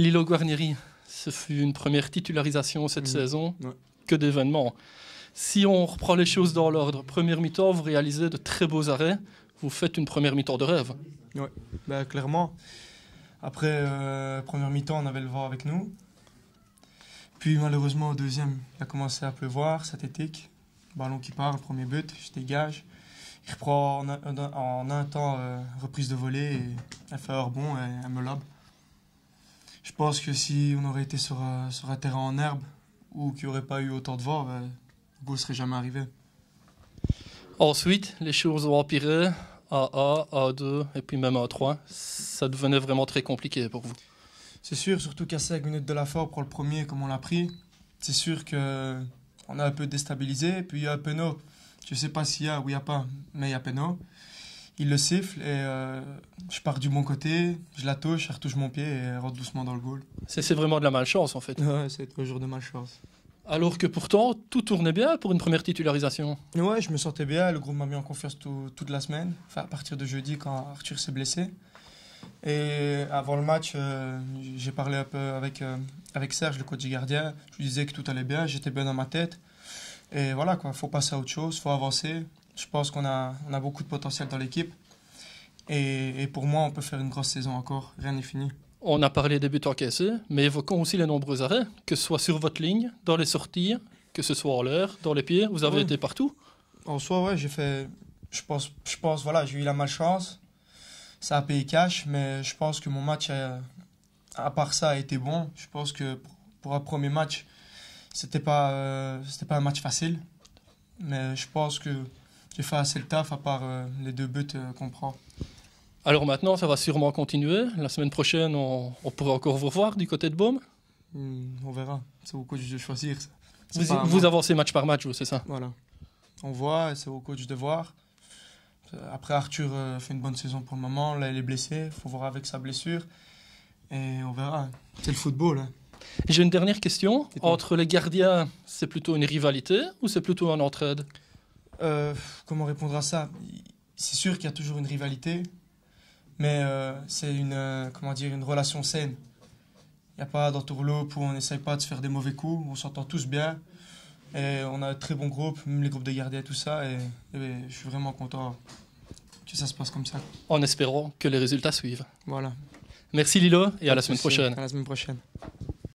Lilo Guarnieri, ce fut une première titularisation cette mhm. saison. Que d'événements. Si on reprend les choses dans l'ordre, première mi-temps, vous réalisez de très beaux arrêts. Vous faites une première mi-temps de rêve. Oui, bah, clairement. Après, euh, première mi-temps, on avait le vent avec nous. Puis malheureusement, au deuxième, il a commencé à pleuvoir, synthétique. Ballon qui part, premier but, je dégage. Il reprend en un, temps euh, reprise de volée, et elle fait un rebond et elle me je pense que si on aurait été sur, euh, un, terrain en herbe ou qu'il n'y aurait pas eu autant de vent, ben, le goal serait jamais arrivé. Ensuite, les choses ont empiré. A1, A2 et puis même A3. Ça devenait vraiment très compliqué pour vous. C'est sûr, surtout qu'à 5 minutes de la fin, pour le premier, comme on l'a pris, c'est sûr que on a un peu déstabilisé. Puis il y a un Je ne sais pas s'il y a ou il n'y a pas, mais il y a Peno il le siffle et euh, je pars du bon côté, je la touche, elle retouche mon pied et rentre doucement dans le goal. C'est vraiment de la malchance en fait. Ouais, c'est toujours de malchance. Alors que pourtant, tout tournait bien pour une première titularisation. Ouais, je me sentais bien, le groupe m'a mis en confiance toute la semaine, à partir de jeudi quand Arthur s'est blessé. Et avant le match, euh, j'ai parlé un peu avec, euh, avec Serge, le coach du gardien. Je lui disais que tout allait bien, j'étais bien dans ma tête. Et voilà, quoi, faut passer à autre chose, faut avancer. Je pense qu'on a, on a beaucoup de potentiel dans l'équipe. Et, pour moi, on peut faire une grosse saison encore. Rien n'est fini. On a parlé des buts encaissés, mais évoquons aussi les nombreux arrêts, que ce soit sur votre ligne, dans les sorties, que ce soit en l'air, dans les pieds. Vous avez été partout En soi, ouais, j'ai fait. Je pense, je pense, voilà, j'ai eu la malchance. Ça a payé cash, mais je pense que mon match, à part ça, a été bon. Je pense que pour un premier match, c'était pas, euh, c'était pas un match facile. Mais je pense que j'ai fait assez le taf, à part euh, les deux buts euh, qu'on prend. Alors maintenant, ça va sûrement continuer. La semaine prochaine, on, pourrait pourra encore vous revoir du côté de Baume hmm, On verra. C'est au coach de choisir. Vous, avancez match par match, c'est ça Voilà. On voit, c'est au coach de voir. Euh, après, Arthur fait une bonne saison pour le moment. Là, il est blessé. Il faut voir avec sa blessure. Et on verra. C'est le football. Hein. J'ai une dernière question. Entre les gardiens, c'est plutôt une rivalité ou c'est plutôt un entraide euh, comment répondre à ça C'est sûr qu'il y a toujours une rivalité, mais euh, c'est une, euh, comment dire, une relation saine. Il n'y a pas d'entourloupe où on n'essaye pas de se faire des mauvais coups, on s'entend tous bien. Et on a un très bon groupe, même les groupes de et tout ça. Et, je suis vraiment content que ça se passe comme ça. En espérant que les résultats suivent. Voilà. Merci Lilo et à la semaine prochaine. À la semaine prochaine.